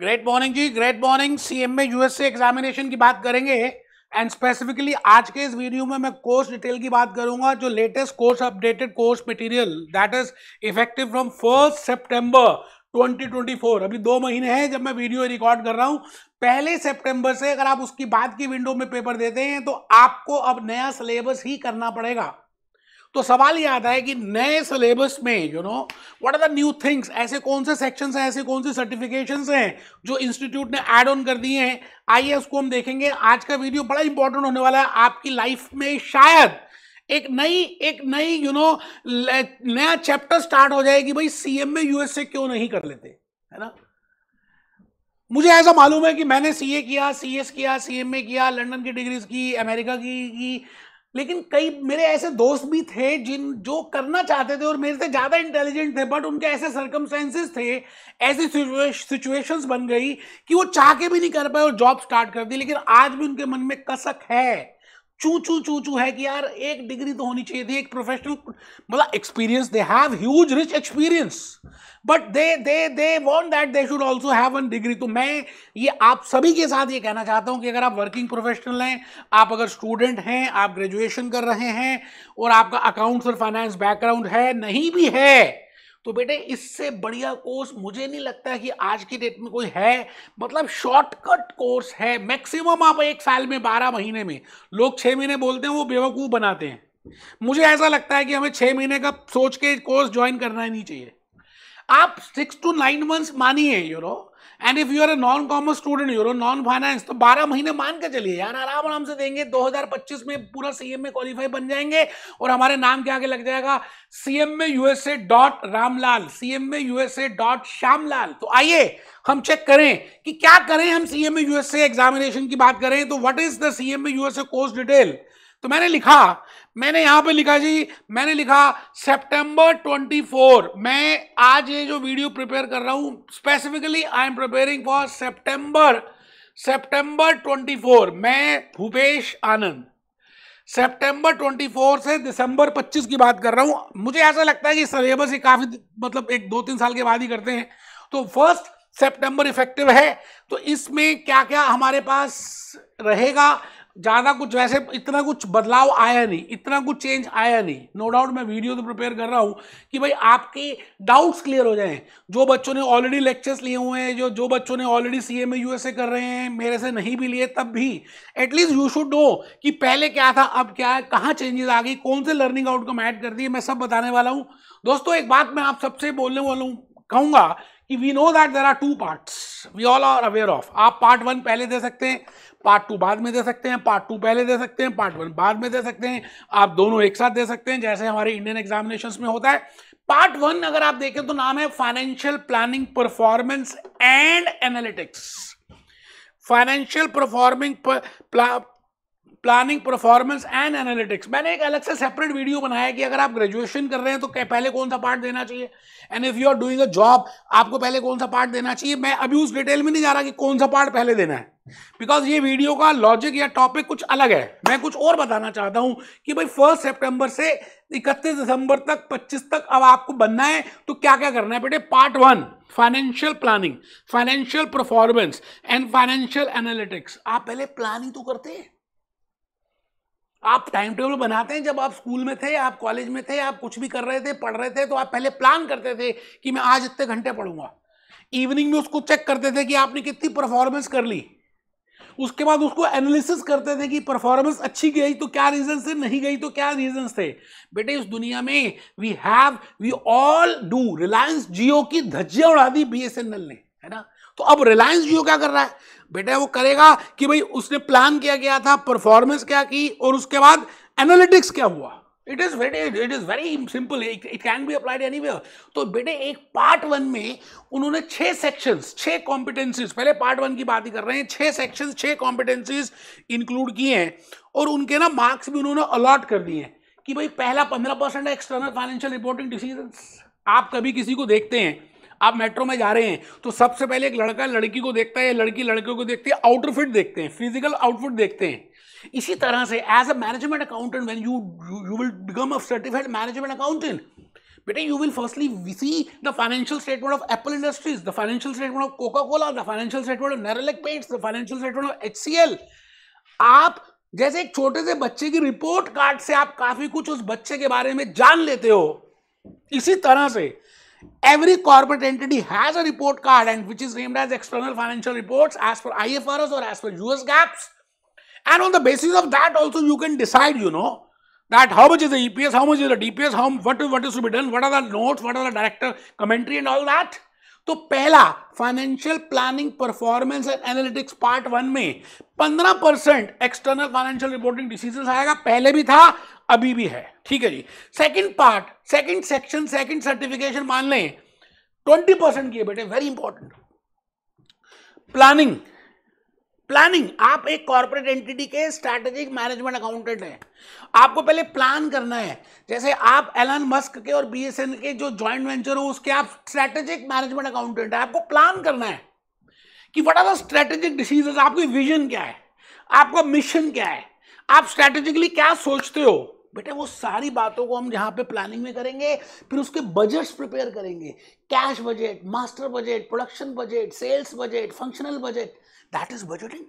Great morning जी great morning C M A USA examination की बात करेंगे एंड स्पेसिफिकली आज के इस वीडियो में मैं कोर्स डिटेल की बात करूंगा जो latest course updated course material that is effective from first September 2024 अभी दो महीने हैं जब मैं वीडियो रिकॉर्ड कर रहा हूं पहले सितंबर से अगर आप उसकी बाद की विंडो में पेपर देते हैं तो आपको अब नया सिलेबस ही करना पड़ेगा तो सवाल ये आता है कि नए सिलेबस में you know what are the new things ऐसे कौन से सेक्शन हैं ऐसे कौन से सर्टिफिकेशन हैं जो इंस्टीट्यूट ने एड ऑन कर दिए हैं आइए उसको हम देखेंगे आज का वीडियो बड़ा इंपॉर्टेंट होने वाला है आपकी लाइफ में शायद एक नई एक नई यू नो नया चैप्टर स्टार्ट हो जाएगी भाई सीएम में यूएसए क्यों नहीं कर लेते है ना मुझे ऐसा मालूम है कि मैंने सीए किया सीएस किया सीएमए किया लंदन की डिग्रीज की अमेरिका की, की लेकिन कई मेरे ऐसे दोस्त भी थे जिन जो करना चाहते थे और मेरे से ज़्यादा इंटेलिजेंट थे बट उनके ऐसे सर्कमस्टेंसेस थे ऐसी सिचुएशंस बन गई कि वो चाह के भी नहीं कर पाए और जॉब स्टार्ट कर दी लेकिन आज भी उनके मन में कसक है चू चू चू चू है कि यार एक डिग्री तो होनी चाहिए थी एक प्रोफेशनल मतलब experience they have huge rich experience but they they they want that they should also have one degree तो मैं ये आप सभी के साथ ये कहना चाहता हूँ कि अगर आप वर्किंग प्रोफेशनल हैं आप अगर स्टूडेंट हैं आप ग्रेजुएशन कर रहे हैं और आपका अकाउंट्स और फाइनेंस बैकग्राउंड है नहीं भी है तो बेटे इससे बढ़िया कोर्स मुझे नहीं लगता कि आज की डेट में कोई है मतलब शॉर्टकट कोर्स है मैक्सिमम आप एक साल में बारह महीने में लोग छः महीने बोलते हैं वो बेवकूफ़ बनाते हैं मुझे ऐसा लगता है कि हमें छः महीने का सोच के कोर्स ज्वाइन करना ही नहीं चाहिए आप सिक्स टू नाइन मंथ्स मानिए you know and if you are a non commerce student you're non finance तो 12 महीने मान के चलिए यार आराम आराम से देंगे 2025 में पूरा सीएम में क्वालिफाई बन जाएंगे और हमारे नाम के आगे लग जाएगा सीएम में यूएसए डॉट रामलाल सीएम में यूएसए डॉट श्यामलाल तो आइए हम चेक करें कि क्या करें हम सीएम में यूएसए एग्जामिनेशन की बात करें तो वट इज द सीएम में यूएसए कोर्स डिटेल तो मैंने लिखा मैंने यहां पे लिखा जी मैंने लिखा सितंबर 24 मैं आज ये जो वीडियो प्रिपेयर कर रहा हूं specifically I am preparing for सितंबर सितंबर 24 मैं भूपेश आनंद सितंबर 24 से दिसंबर 25 की बात कर रहा हूं मुझे ऐसा लगता है कि सिलेबस ही काफी मतलब एक दो तीन साल के बाद ही करते हैं तो फर्स्ट सेप्टेंबर इफेक्टिव है तो इसमें क्या क्या हमारे पास रहेगा ज़्यादा कुछ वैसे इतना कुछ बदलाव आया नहीं इतना कुछ चेंज आया नहीं नो no डाउट मैं वीडियो तो प्रिपेयर कर रहा हूँ कि भाई आपके डाउट्स क्लियर हो जाएं जो बच्चों ने ऑलरेडी लेक्चर्स लिए हुए हैं जो जो बच्चों ने ऑलरेडी सी एम यूएसए कर रहे हैं मेरे से नहीं भी लिए तब भी एटलीस्ट यू शुड नो कि पहले क्या था अब क्या है कहाँ चेंजेस आ गई कौन से लर्निंग आउटकम ऐड कर दिए मैं सब बताने वाला हूँ दोस्तों एक बात मैं आप सबसे बोलने वाला हूँ कहूँगा कि we know that there are two parts we all are aware of आप पार्ट वन पहले दे सकते हैं पार्ट टू बाद में दे सकते हैं पार्ट टू पहले दे सकते हैं पार्ट वन बाद में दे सकते हैं आप दोनों एक साथ दे सकते हैं जैसे हमारे इंडियन एग्जामिनेशन में होता है पार्ट वन अगर आप देखें तो नाम है financial planning performance and analytics financial performing planning performance and analytics मैंने एक अलग से सेपरेट वीडियो बनाया कि अगर आप ग्रेजुएशन कर रहे हैं तो पहले कौन सा पार्ट देना चाहिए and if you are doing a job आपको पहले कौन सा पार्ट देना चाहिए मैं अभी उस डिटेल में नहीं जा रहा कि कौन सा पार्ट पहले देना है बिकॉज ये वीडियो का लॉजिक या टॉपिक कुछ अलग है मैं कुछ और बताना चाहता हूं कि भाई फर्स्ट सेप्टेम्बर से इकतीस दिसंबर तक पच्चीस तक अब आपको बनना है तो क्या क्या करना है बेटे part one financial planning financial performance and financial analytics आप पहले प्लानिंग तो करते हैं आप टाइम टेबल बनाते हैं जब आप स्कूल में थे आप कॉलेज में थे आप कुछ भी कर रहे थे पढ़ रहे थे तो आप पहले प्लान करते थे कि मैं आज इतने घंटे पढ़ूंगा इवनिंग में उसको चेक करते थे कि आपने कितनी परफॉर्मेंस कर ली उसके बाद उसको एनालिसिस करते थे कि परफॉर्मेंस अच्छी गई तो क्या रीजन थे नहीं गई तो क्या रीजन थे बेटे इस दुनिया में we have we all do Reliance Jio की धज्जियां उड़ा दी बी ने है ना तो अब रिलायंस जियो क्या कर रहा है बेटा वो करेगा कि भाई उसने प्लान किया गया था परफॉर्मेंस क्या की और उसके बाद एनालिटिक्स क्या हुआ it is very it is very simple it can be applied any तो बेटे एक पार्ट वन में उन्होंने छह सेक्शंस छह कॉम्पिटेंसीज पहले पार्ट वन की बात ही कर रहे हैं छह सेक्शंस छह कॉम्पिटेंसीज इंक्लूड किए हैं और उनके ना मार्क्स भी उन्होंने अलॉट कर दिए हैं कि भाई पहला पंद्रह percent external financial reporting decision आप कभी किसी को देखते हैं आप मेट्रो में जा रहे हैं तो सबसे पहले एक लड़का लड़की को देखता है लड़की लड़के को देखती है आउटफिट देखते हैं फिजिकल आउटफिट देखते हैं इसी तरह से as a management accountant when you you will become a certified management accountant बेटा you will firstly see the financial statement of Apple industries the financial statement of Coca Cola the financial statement of Nerolac paints the financial statement of H C L आप जैसे एक छोटे से बच्चे की report card से आप काफी कुछ उस बच्चे के बारे में जान लेते हो इसी तरह से every corporate entity has a report card and which is named as external financial reports as per IFRS or as per US GAAPs And on the basis of that also you can decide, you know, that how much is the EPS, how much is the DPS, how what, is what is to be done, what are the notes, what are the director commentary and all that. तो पहला financial planning performance and analytics part one में 15 percent external financial reporting decision आएगा पहले भी था अभी भी है ठीक है जी second part second section second certification मान लें ट्वेंटी परसेंट की बेटे वेरी इंपॉर्टेंट प्लानिंग प्लानिंग आप एक कॉर्पोरेट एंटिटी के स्ट्रेटेजिक मैनेजमेंट अकाउंटेंट हैं आपको पहले प्लान करना है जैसे आप एलन मस्क के और बीएसएन के जो जॉइंट वेंचर हो उसके आप स्ट्रेटेजिक मैनेजमेंट अकाउंटेंट है आपको प्लान करना है कि what are the strategic decision आपकी विजन क्या है आपका मिशन क्या है आप स्ट्रेटेजिकली क्या सोचते हो बेटा वो सारी बातों को हम यहाँ पे प्लानिंग में करेंगे फिर उसके बजट्स प्रिपेयर करेंगे cash budget master budget production budget sales budget functional budget that is budgeting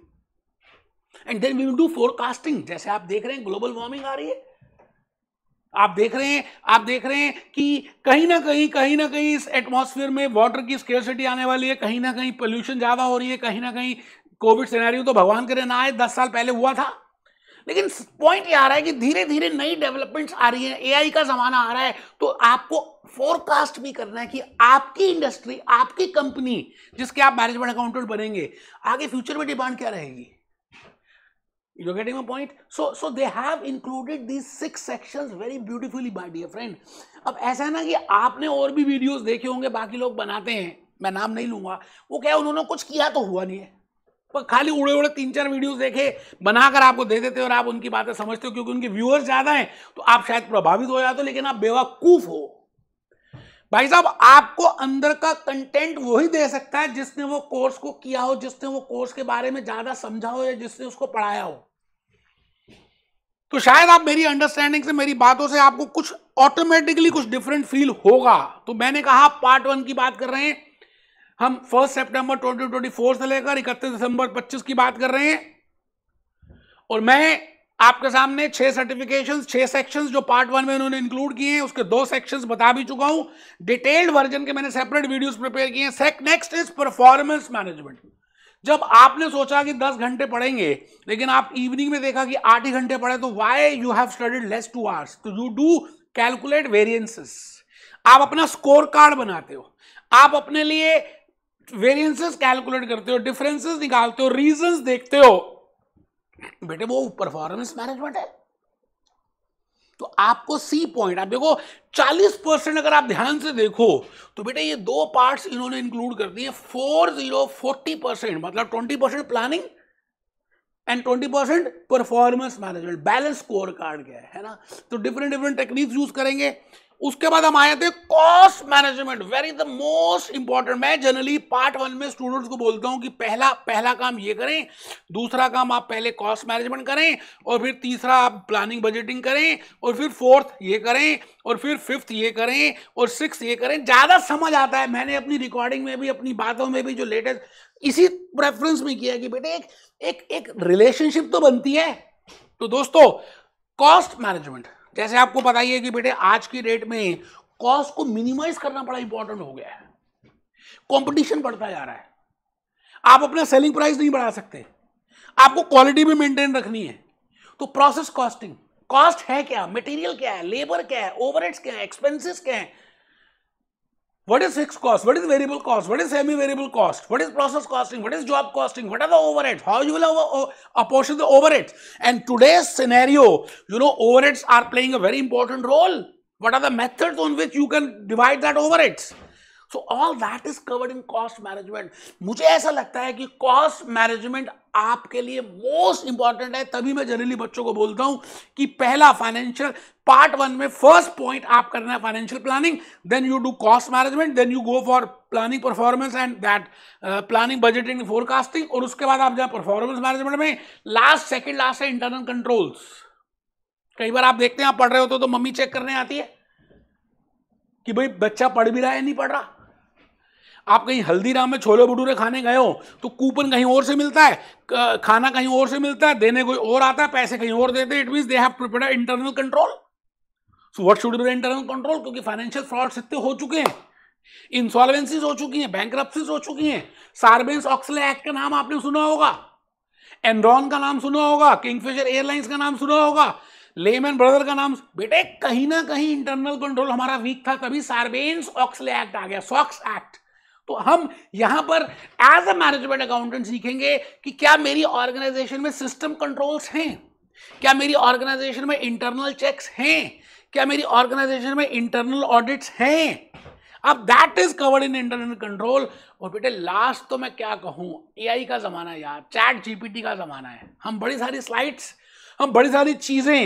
and then we will do forecasting जैसे आप देख रहे हैं ग्लोबल वार्मिंग आ रही है आप देख रहे हैं आप देख रहे हैं कि कहीं ना कहीं कहीं ना कहीं इस एटमोसफियर में वाटर की स्केरसिटी आने वाली है कहीं ना कहीं पोल्यूशन ज़्यादा हो रही है कहीं ना कहीं कोविड सिनेरियो तो भगवान करे ना आए दस साल पहले हुआ था लेकिन पॉइंट ये आ रहा है कि धीरे धीरे नई डेवलपमेंट्स आ रही है एआई का जमाना आ रहा है तो आपको फोरकास्ट भी करना है कि आपकी इंडस्ट्री आपकी कंपनी जिसके आप मैनेजमेंट अकाउंटेंट बनेंगे आगे फ्यूचर में डिमांड क्या रहेगी you're getting my point so so they have included these six sections very beautifully my dear friend अब ऐसा है ना कि आपने और भी वीडियोस देखे होंगे बाकी लोग बनाते हैं मैं नाम नहीं लूंगा वो क्या उन्होंने कुछ किया तो हुआ नहीं है पर खाली उड़े उड़े तीन चार वीडियोस देखे बनाकर आपको दे देते हैं और आप उनकी बातें समझते हो क्योंकि उनके व्यूअर्स ज़्यादा हैं तो आप शायद प्रभावित हो जाते हो लेकिन आप बेवकूफ़ हो भाई साहब आपको अंदर का कंटेंट वही दे सकता है जिसने वो कोर्स को किया हो जिसने वो कोर्स के बारे में ज़्यादा समझा हो या जिसने उसको पढ़ाया हो तो शायद आप मेरी अंडरस्टैंडिंग से मेरी बातों से आपको कुछ ऑटोमेटिकली कुछ डिफरेंट फील होगा तो मैंने कहा पार्ट वन की बात कर रहे हैं हम फर्स्ट ट्वेंटी 2024 से लेकर इकतीस दिसंबर 25 की बात कर रहे हैं और मैं आपके सामने छह सर्टिफिकेशन छह सेक्शंस जो पार्ट वन में उन्होंने इंक्लूड किए हैं उसके दो सेक्शंस बता भी चुका हूं डिटेल्ड वर्जन के मैंने सेपरेट वीडियोस प्रिपेयर किए हैं नेक्स्ट इज परफॉर्मेंस मैनेजमेंट जब आपने सोचा कि 10 घंटे पढ़ेंगे लेकिन आप इवनिंग में देखा कि आठ ही घंटे पढ़े तो why you have studied less two hours तो यू डू कैलकुलेट वेरियंसिस आप अपना स्कोर कार्ड बनाते हो आप अपने लिए वेरियंसेस कैलकुलेट करते हो डिफरेंसेस निकालते हो रीजन देखते हो बेटे वो परफॉर्मेंस मैनेजमेंट है तो आपको सी पॉइंट आप देखो 40 परसेंट अगर आप ध्यान से देखो तो बेटे ये दो पार्ट्स इन्होंने इंक्लूड कर दिए फोर जीरो फोर्टी परसेंट मतलब 20 percent planning and twenty percent performance management balance scorecard क्या है ना तो डिफरेंट डिफरेंट टेक्निक्स यूज करेंगे उसके बाद हम आए थे cost management very the most important मैं जनरली पार्ट वन में स्टूडेंट्स को बोलता हूं कि पहला पहला काम ये करें दूसरा काम आप पहले कॉस्ट मैनेजमेंट करें और फिर तीसरा आप प्लानिंग बजटिंग करें और फिर फोर्थ ये करें और फिर फिफ्थ ये करें और सिक्स ये करें ज़्यादा समझ आता है मैंने अपनी रिकॉर्डिंग में भी अपनी बातों में भी जो लेटेस्ट इसी प्रेफरेंस में किया कि बेटे एक एक एक रिलेशनशिप तो बनती है तो दोस्तों कॉस्ट मैनेजमेंट जैसे आपको पता ही है कि बेटे आज की डेट में कॉस्ट को मिनिमाइज करना बड़ा इंपॉर्टेंट हो गया है कंपटीशन बढ़ता जा रहा है आप अपना सेलिंग प्राइस नहीं बढ़ा सकते आपको क्वालिटी भी मेंटेन रखनी है तो प्रोसेस कॉस्टिंग कॉस्ट है क्या मटेरियल क्या है लेबर क्या है ओवरहेड्स क्या है एक्सपेंसेस क्या है What is fixed cost? What is variable cost? What is semi-variable cost? What is process costing? What is job costing? What are the overheads? How you will uh, apportion the overheads? And today's scenario, you know, overheads are playing a very important role. What are the methods on which you can divide that overheads? So all that is covered in cost management. मुझे ऐसा लगता है कि cost management आपके लिए most important है तभी मैं जनरली बच्चों को बोलता हूं कि पहला फाइनेंशियल पार्ट वन में फर्स्ट पॉइंट आप करना है financial planning then you do cost management then you go for planning performance and that planning budgeting forecasting और उसके बाद आप जाए परफॉर्मेंस मैनेजमेंट में लास्ट सेकेंड लास्ट है इंटरनल कंट्रोल्स कई बार आप देखते हैं आप पढ़ रहे होते हो तो मम्मी चेक करने आती है कि भाई बच्चा पढ़ भी रहा है नहीं पढ़ रहा आप कहीं हल्दीराम में छोले भटूरे खाने गए हो तो कूपन कहीं और से मिलता है खाना कहीं और से मिलता है देने कोई और आता है पैसे कहीं और देते it mean they have prepare internal control so what should be internal control क्योंकि फाइनेंशियल फ्रॉड इतने हो चुके हैं इंसॉल्वेंसीज हो चुकी हैं बैंक हो चुकी हैं सार्बेंस ऑक्सले एक्ट का नाम आपने सुना होगा एनरॉन का नाम सुना होगा किंगफिशर एयरलाइंस का नाम सुना होगा लेमन ब्रदर का नाम बेटे कहीं ना कहीं इंटरनल कंट्रोल हमारा वीक था तभी सार्बेन्स ऑक्सले एक्ट आ गया सॉक्स एक्ट तो हम यहां पर एज अ मैनेजमेंट अकाउंटेंट सीखेंगे कि क्या मेरी ऑर्गेनाइजेशन में सिस्टम कंट्रोल्स हैं क्या मेरी ऑर्गेनाइजेशन में इंटरनल चेक्स हैं क्या मेरी ऑर्गेनाइजेशन में इंटरनल ऑडिट्स हैं अब that is covered in internal control और बेटे लास्ट तो मैं क्या कहूं एआई का ज़माना यार चैट जीपीटी का ज़माना है हम बड़ी सारी स्लाइड्स हम बड़ी सारी चीज़ें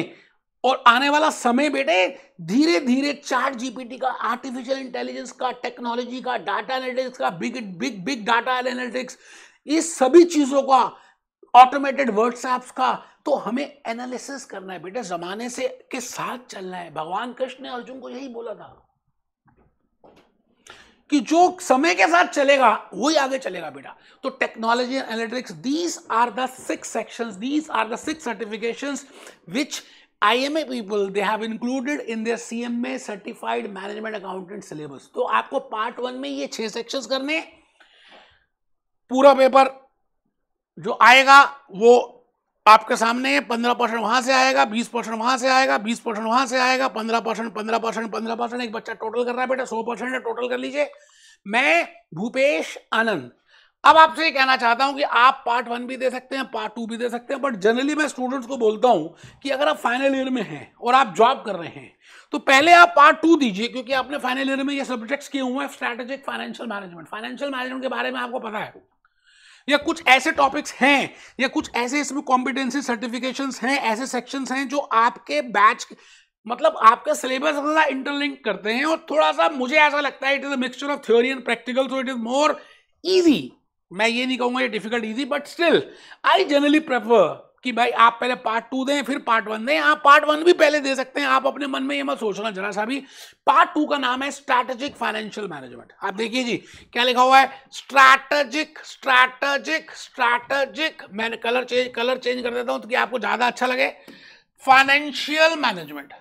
और आने वाला समय बेटे धीरे धीरे चार्ट जीपीटी का आर्टिफिशियल इंटेलिजेंस का टेक्नोलॉजी का डाटा एनालिटिक्स का big big big data analytics इस सभी चीज़ों का ऑटोमेटेड व्हाट्सएप का तो हमें एनालिसिस करना है बेटे जमाने से के साथ चलना है भगवान कृष्ण ने अर्जुन को यही बोला था कि जो समय के साथ चलेगा वही आगे चलेगा बेटा तो technology analytics these are the six sections these are the six certifications which IMA people they have included in their CMA certified management accountant syllabus तो आपको पार्ट वन में ये छह सेक्शंस करने पूरा पेपर जो आएगा वो आपके सामने है पंद्रह परसेंट वहां से आएगा बीस परसेंट वहां से आएगा बीस परसेंट वहां से आएगा पंद्रह परसेंट पंद्रह परसेंट पंद्रह परसेंट एक बच्चा टोटल कर रहा है बेटा सौ परसेंट टोटल कर लीजिए मैं भूपेश आनंद अब आपसे ये कहना चाहता हूं कि आप पार्ट वन भी दे सकते हैं पार्ट टू भी दे सकते हैं बट जनरली मैं स्टूडेंट्स को बोलता हूं कि अगर आप फाइनल ईयर में हैं और आप जॉब कर रहे हैं तो पहले आप पार्ट टू दीजिए क्योंकि आपने फाइनल ईयर में ये सब्जेक्ट्स किए हुए हैं strategic financial management financial management के बारे में आपको पता है या कुछ ऐसे टॉपिक्स हैं या कुछ ऐसे इसमें कॉम्पिटेंसी सर्टिफिकेशन हैं ऐसे सेक्शन हैं जो आपके बैच मतलब आपका सिलेबस थोड़ा इंटरलिंक करते हैं और थोड़ा सा मुझे ऐसा लगता है it is a mixture of theory and practical so it is more easy मैं ये नहीं कहूंगा ये difficult easy but still I generally prefer कि भाई आप पहले पार्ट टू दें फिर पार्ट वन दें आप पार्ट वन भी पहले दे सकते हैं आप अपने मन में ये मत सोचना जरा सा भी पार्ट टू का नाम है स्ट्रैटेजिक फाइनेंशियल मैनेजमेंट आप देखिए जी क्या लिखा हुआ है स्ट्रैटेजिक स्ट्रैटेजिक स्ट्रैटेजिक मैंने कलर चेंज कलर चेंज कर देता हूं तो आपको ज्यादा अच्छा लगे फाइनेंशियल मैनेजमेंट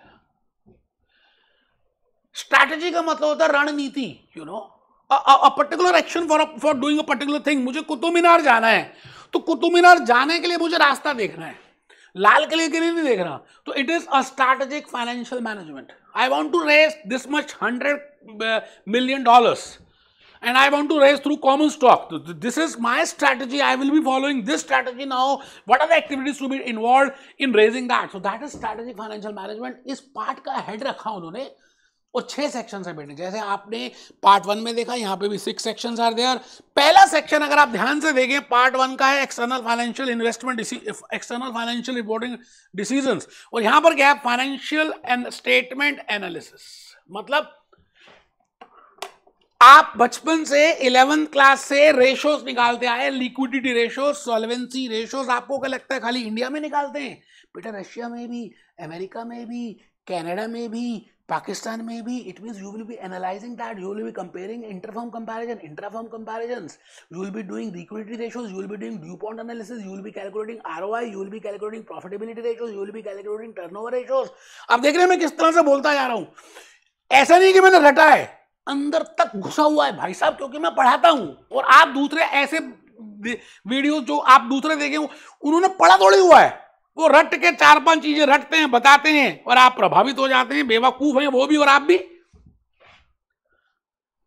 स्ट्रैटेजी का मतलब होता है रणनीति you know particular action for for doing a particular thing मुझे कुतुब मीनार जाना है तो कुतुब मीनार जाने के लिए मुझे रास्ता देखना है लाल किले के लिए नहीं देख रहा तो it is a strategic financial management I want to raise this much hundred million dollars and I want to raise through common stock. This is my strategy. I will be following this strategy now. What are the activities to be involved in raising that? So that is strategic financial management. इस part का head रखा उन्होंने और छह section है बेटे जैसे आपने पार्ट वन में देखा यहाँ पे भी सिक्स सेक्शन आर देयर पहला सेक्शन अगर आप ध्यान से देखें पार्ट वन का है external financial investment external financial reporting decision और यहां पर क्या है फाइनेंशियल एंड स्टेटमेंट एनालिसिस मतलब आप बचपन से इलेवेंथ क्लास से रेशोस निकालते आए लिक्विडिटी रेशोस सॉल्वेंसी रेशोस आपको क्या लगता है खाली इंडिया में निकालते हैं बेटा रशिया में भी अमेरिका में भी कनाडा में भी Pakistan may be, it means you will be analyzing that, you will be comparing interfirm comparison, intrafirm comparisons, you will be doing liquidity ratios, you will be doing DuPont analysis, you will be calculating ROI, you will be calculating profitability ratios, you will be calculating turnover ratios. अब देख रहे हैं मैं किस तरह से बोलता जा रहा हूँ ऐसा नहीं कि मैंने रटा है अंदर तक घुसा हुआ है भाई साहब क्योंकि मैं पढ़ाता हूँ और आप दूसरे ऐसे वीडियो जो आप दूसरे देखे उन्होंने पढ़ा थोड़ी हुआ है वो रट के चार पांच चीजें रटते हैं बताते हैं और आप प्रभावित हो जाते हैं बेवकूफ हैं वो भी और आप भी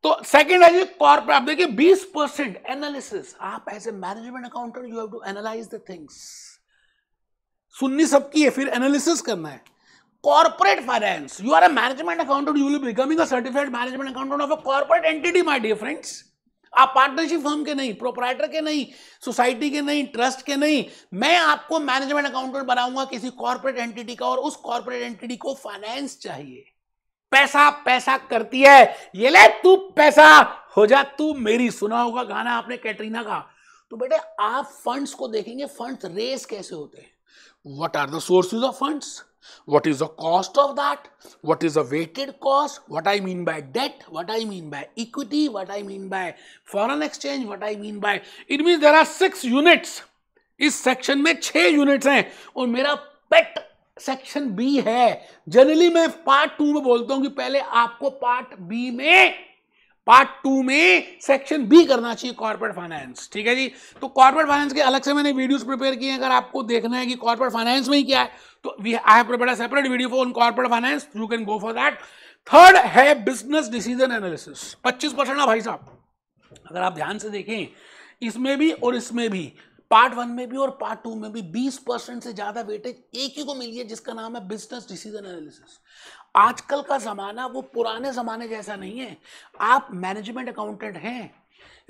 तो सेकंड है आप देखिए बीस परसेंट एनालिसिस आप as a management accountant you have to analyse the things सुननी सबकी है फिर एनालिसिस करना है corporate finance you are a management accountant you will becoming a certified management accountant of a corporate entity my dear friends आप partnership firm के नहीं proprietor के नहीं सोसाइटी के नहीं ट्रस्ट के नहीं मैं आपको मैनेजमेंट अकाउंटेंट बनाऊंगा किसी कॉर्पोरेट एंटिटी का और उस कॉर्पोरेट एंटिटी को फाइनेंस चाहिए पैसा पैसा करती है ये ले तू पैसा हो जा तू मेरी सुना होगा गाना आपने कैटरीना का तो बेटे आप फंड्स को देखेंगे फंड्स रेस कैसे होते हैं what are the sources of funds what is the cost of that what is the weighted cost what i mean by debt what i mean by equity what i mean by foreign exchange what i mean by it means there are six units इस section में छह units हैं और मेरा pet section B है generally मैं part two में बोलता हूं कि पहले आपको पार्ट बी में पार्ट टू में सेक्शन बी करना चाहिए कॉर्पोरेट फाइनेंस ठीक है जी तो कॉर्पोरेट फाइनेंस के अलग से मैंने वीडियोस प्रिपेयर किए हैं अगर आपको देखना है कि कॉर्पोरेट फाइनेंस में ही क्या है तो we I have prepare separate video for on corporate finance you can go for that third है बिजनेस डिसीजन एनालिसिस पच्चीस परसेंट ना भाई साहब अगर आप ध्यान से देखें इसमें भी और इसमें भी पार्ट वन में भी और पार्ट टू में भी 20 परसेंट से ज़्यादा वेटेज एक ही को मिली है जिसका नाम है बिजनेस डिसीजन एनालिसिस आजकल का जमाना वो पुराने जमाने जैसा नहीं है आप मैनेजमेंट अकाउंटेंट हैं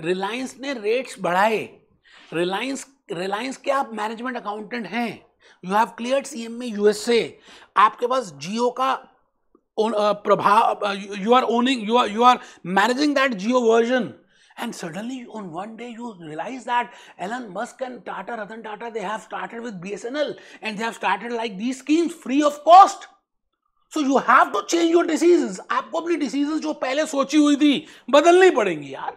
रिलायंस ने रेट्स बढ़ाए रिलायंस रिलायंस के आप मैनेजमेंट अकाउंटेंट हैं you have clear C M A USA आपके पास जियो का प्रभाव you are owning you are you are managing that Jio version and suddenly on one day you realise that Elon Musk and Tata Ratan Tata they have started with B and they have started like the schemes free of cost so you have to change your decision आपको अपनी decision जो पहले सोची हुई थी बदलनी पड़ेंगी यार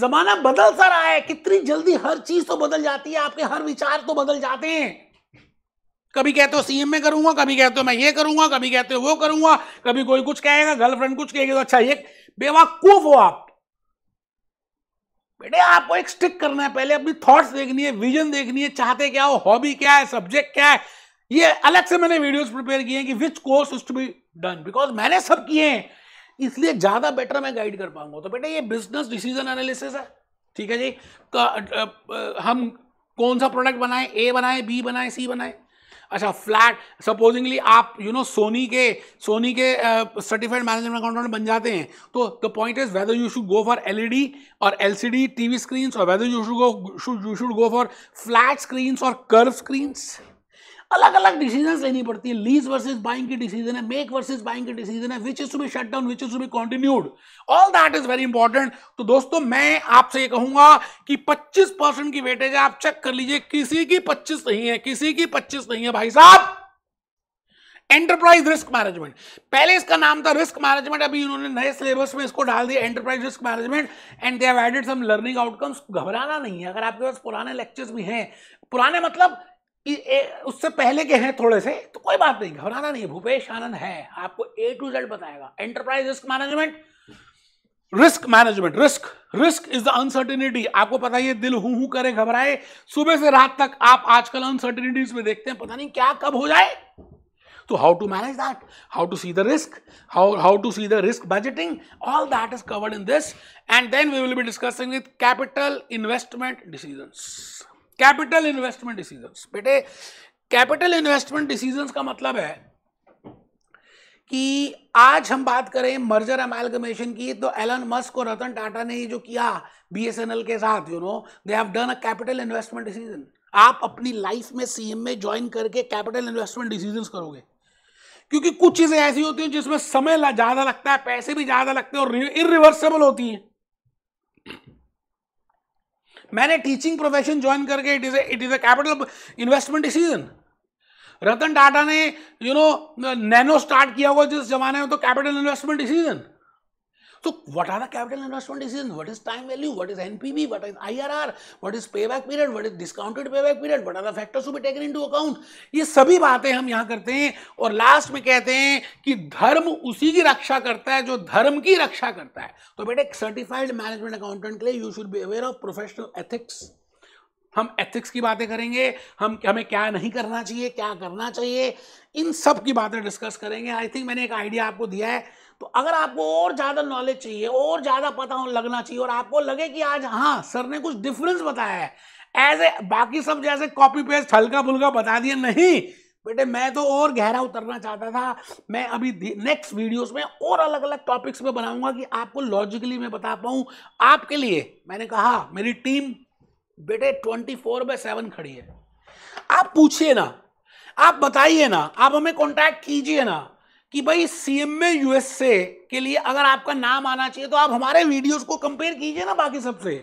जमाना बदल सा रहा है कितनी जल्दी हर चीज तो बदल जाती है आपके हर विचार तो बदल जाते हैं कभी कहते हो सीएम में करूंगा कभी कहते हो मैं ये करूंगा कभी कहते हो वो करूंगा कभी कोई कुछ कहेगा गर्लफ्रेंड कुछ कहेगी तो अच्छा ये बेवाकूफ हो आप बेटे आपको एक स्टिक करना है पहले अपनी थॉट्स देखनी है विजन देखनी है चाहते क्या हो हॉबी क्या है सब्जेक्ट क्या है ये अलग से मैंने वीडियोस प्रिपेयर किए हैं कि which course is to be done because मैंने सब किए हैं इसलिए ज़्यादा बेटर मैं गाइड कर पाऊंगा तो बेटा ये बिजनेस डिसीजन एनालिसिस है ठीक है जी का, आ, आ, हम कौन सा प्रोडक्ट बनाएं ए बनाएं बी बनाएं सी बनाएं अच्छा फ्लैट सपोजिंगली आप यू नो सोनी के सोनी के सर्टिफाइड मैनेजमेंट अकाउंटेंट बन जाते हैं तो the point is whether you should go for LED और एलसीडी टीवी स्क्रीन्स और whether you should go you should go for flat screens और कर्व स्क्रीन्स अलग अलग डिसीजन लेनी पड़ती है लीज वर्सेज बाइंग की डिसीजन है मेक वर्सेज बाइंग की डिसीजन है which is to be shut down which is to be continued all that is very important तो दोस्तों मैं आपसे ये कहूंगा कि 25 परसेंट की वेटेज आप चेक कर लीजिए किसी की 25 नहीं है किसी की 25 नहीं है भाई साहब एंटरप्राइज रिस्क मैनेजमेंट पहले इसका नाम था रिस्क मैनेजमेंट अभी इन्होंने नए सिलेबस में इसको डाल दिया enterprise risk management and they have added some learning outcomes घबराना नहीं है अगर आपके पास पुराने लेक्चर्स भी हैं पुराने मतलब उससे पहले के हैं थोड़े से तो कोई बात नहीं घबराना नहीं भूपेश आनंद है आपको ए टू जेड बताएगा enterprise risk management risk management risk risk is the uncertainty आपको पता ही है दिल हूं हूं करे घबराए सुबह से रात तक आप आजकल अनसर्टिनिटीज में देखते हैं पता नहीं क्या कब हो जाए तो how to manage that how to see the risk how how to see the risk budgeting all that is covered in this and then we will be discussing with capital investment decisions capital investment decisions बेटे capital investment decisions का मतलब है कि आज हम बात करें merger एमालगमेशन की तो एलन मस्क और रतन टाटा ने ये जो किया बीएसएनएल के साथ you know they have done a capital investment decision आप अपनी लाइफ में सीएम में ज्वाइन करके कैपिटल इन्वेस्टमेंट डिसीजन करोगे क्योंकि कुछ चीजें ऐसी होती हैं जिसमें समय ज़्यादा लगता है पैसे भी ज़्यादा लगते हैं और इरिवर्सेबल होती हैं मैंने टीचिंग प्रोफेशन ज्वाइन करके it is it is a capital investment decision Ratan Tata ने यू नो नैनो स्टार्ट किया हुआ जिस जमाने में तो capital investment decision So what are the capital investment decisions? What is time value? What is NPV? What is IRR? What is payback period? What is discounted payback period? What are the factors to be taken into account? ये सभी बातें हम यहाँ करते हैं और last में कहते हैं कि धर्म उसी की रक्षा करता है जो धर्म की रक्षा करता है तो बेटे certified management accountant के लिए you should be aware of professional ethics हम एथिक्स की बातें करेंगे हम हमें क्या नहीं करना चाहिए क्या करना चाहिए इन सब की बातें डिस्कस करेंगे आई थिंक मैंने एक आइडिया आपको दिया है तो अगर आपको और ज़्यादा नॉलेज चाहिए और ज़्यादा पता हो लगना चाहिए और आपको लगे कि आज हाँ सर ने कुछ डिफरेंस बताया है एज ए बाकी सब जैसे कॉपी पेस्ट हल्का फुल्का बता दिया नहीं बेटे मैं तो और गहरा उतरना चाहता था मैं अभी नेक्स्ट वीडियोस में और अलग अलग टॉपिक्स में बनाऊंगा कि आपको लॉजिकली मैं बता पाऊँ आपके लिए मैंने कहा मेरी टीम बेटे ट्वेंटी फोर बाय सेवन खड़ी है आप पूछिए ना आप बताइए ना आप हमें कॉन्टैक्ट कीजिए ना कि भाई सीएमए यूएसए के लिए अगर आपका नाम आना चाहिए तो आप हमारे वीडियोस को कंपेयर कीजिए ना बाकी सबसे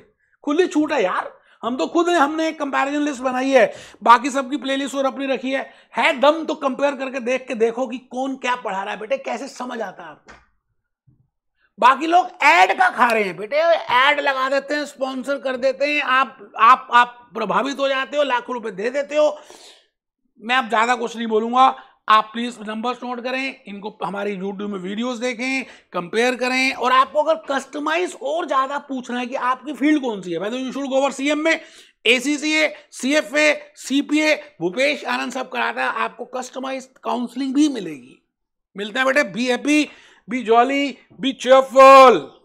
खुली छूट है यार हम तो खुद हमने एक कंपैरिजन लिस्ट बनाई है बाकी सबकी प्लेलिस्ट और अपनी रखी है है दम तो कंपेयर करके देख के देखो कि कौन क्या पढ़ा रहा है बेटे कैसे समझ आता है आपको बाकी लोग एड का खा रहे हैं बेटे एड लगा देते हैं स्पॉन्सर कर देते हैं आप आप आप प्रभावित हो जाते हो लाखों रुपए दे देते हो मैं अब ज्यादा कुछ नहीं बोलूंगा आप प्लीज़ नंबर्स नोट करें इनको हमारे यूट्यूब में वीडियोस देखें कंपेयर करें और आपको अगर कस्टमाइज और ज़्यादा पूछना है कि आपकी फील्ड कौन सी है यू शुड गोवर में A C C A C F A C P A Bhupesh Anand सब कराता है आपको कस्टमाइज काउंसलिंग भी मिलेगी मिलता है बेटे be happy be jolly be cheerful